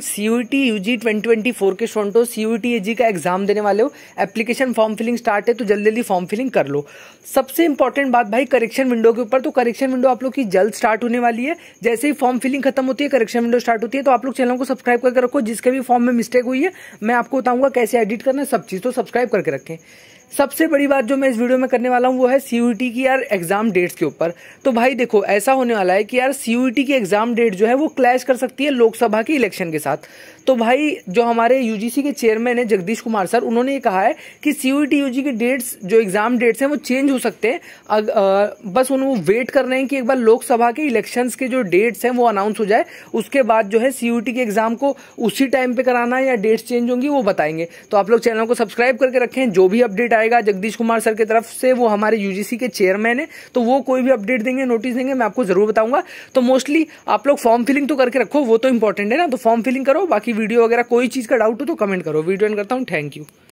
CUT U G twenty twenty four के स्टूडेंटों C U T का एग्जाम देने वाले हो एप्लीकेशन फॉर्म फिलिंग स्टार्ट है तो जल्दी जल्दी फॉर्म फिलिंग कर लो सबसे इंपॉर्टेंट बात भाई करेक्शन विंडो के ऊपर तो करेक्शन विंडो आप लोग की जल्द स्टार्ट होने वाली है जैसे ही फॉर्म फिलिंग खत्म होती है करेक्शन विंडो स्टार्ट होती है तो आप लोग चैनल को सब्सक्राइब करके रखो जिसके भी फॉर्म में मिस्टेक हुई है मैं आपको बताऊंगा कैसे एडिट करना सब चीज़ तो सब्सक्राइब करके रखें सबसे बड़ी बात जो मैं इस वीडियो में करने वाला हूँ वो है सीयूटी e की यार एग्जाम डेट्स के ऊपर तो भाई देखो ऐसा होने वाला है कि यार सीयूटी e की एग्जाम डेट जो है वो क्लैश कर सकती है लोकसभा के इलेक्शन के साथ तो भाई जो हमारे यूजीसी के चेयरमैन है जगदीश कुमार सर उन्होंने ये कहा है कि सीयूटी यूजी e की डेट्स जो एग्जाम डेट्स हैं वो चेंज हो सकते हैं अग, आ, बस उन वो वेट कर रहे हैं कि एक बार लोकसभा के इलेक्शन के जो डेट्स हैं वो अनाउंस हो जाए उसके बाद जो है सीयूटी के एग्जाम को उसी टाइम पे कराना या डेट्स चेंज होंगी वो बताएंगे तो आप लोग चैनल को सब्सक्राइब करके रखें जो भी अपडेट आए आएगा जगदीश कुमार सर की तरफ से वो हमारे यूजीसी के चेयरमैन है तो वो कोई भी अपडेट देंगे नोटिस देंगे मैं आपको जरूर बताऊंगा तो मोस्टली आप लोग फॉर्म फिलिंग तो करके रखो वो तो इंपॉर्टेंट है ना तो फॉर्म फिलिंग करो बाकी वीडियो वगैरह कोई चीज़ का डाउट हो तो कमेंट करो वीडियो एंड करता हूँ थैंक यू